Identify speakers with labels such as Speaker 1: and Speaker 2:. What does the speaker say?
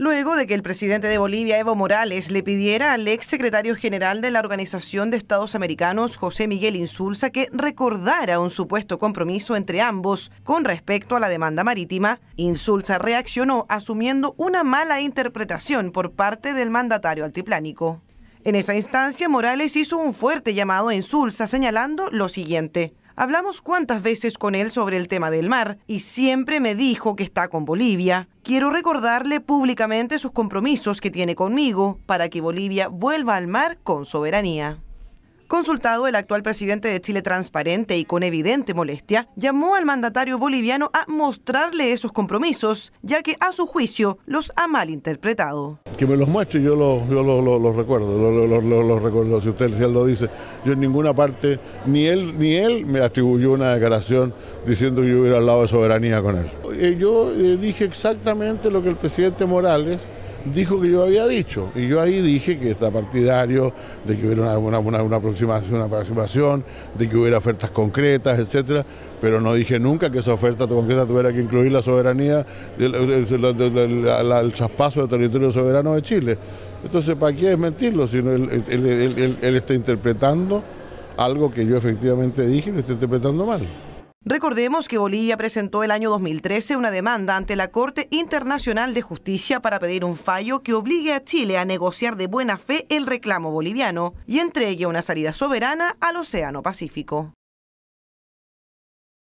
Speaker 1: Luego de que el presidente de Bolivia, Evo Morales, le pidiera al ex secretario general de la Organización de Estados Americanos, José Miguel Insulza, que recordara un supuesto compromiso entre ambos con respecto a la demanda marítima, Insulza reaccionó asumiendo una mala interpretación por parte del mandatario altiplánico. En esa instancia, Morales hizo un fuerte llamado a Insulza señalando lo siguiente. Hablamos cuántas veces con él sobre el tema del mar y siempre me dijo que está con Bolivia. Quiero recordarle públicamente sus compromisos que tiene conmigo para que Bolivia vuelva al mar con soberanía. Consultado, el actual presidente de Chile transparente y con evidente molestia, llamó al mandatario boliviano a mostrarle esos compromisos, ya que a su juicio los ha malinterpretado
Speaker 2: que me los muestre, yo los yo lo, lo, lo recuerdo, recuerdo, si usted, si lo dice. Yo en ninguna parte, ni él, ni él me atribuyó una declaración diciendo que yo hubiera hablado de soberanía con él. Eh, yo eh, dije exactamente lo que el presidente Morales dijo que yo había dicho. Y yo ahí dije que está partidario, de que hubiera una, una, aproximación, una de que hubiera ofertas concretas, etcétera, pero no dije nunca que esa oferta concreta tuviera que incluir la soberanía, el, traspaso de territorio soberano de Chile. Entonces, ¿para qué desmentirlo? Sino él, él, él está interpretando algo que yo efectivamente dije y lo está interpretando mal.
Speaker 1: Recordemos que Bolivia presentó el año 2013 una demanda ante la Corte Internacional de Justicia para pedir un fallo que obligue a Chile a negociar de buena fe el reclamo boliviano y entregue una salida soberana al Océano Pacífico.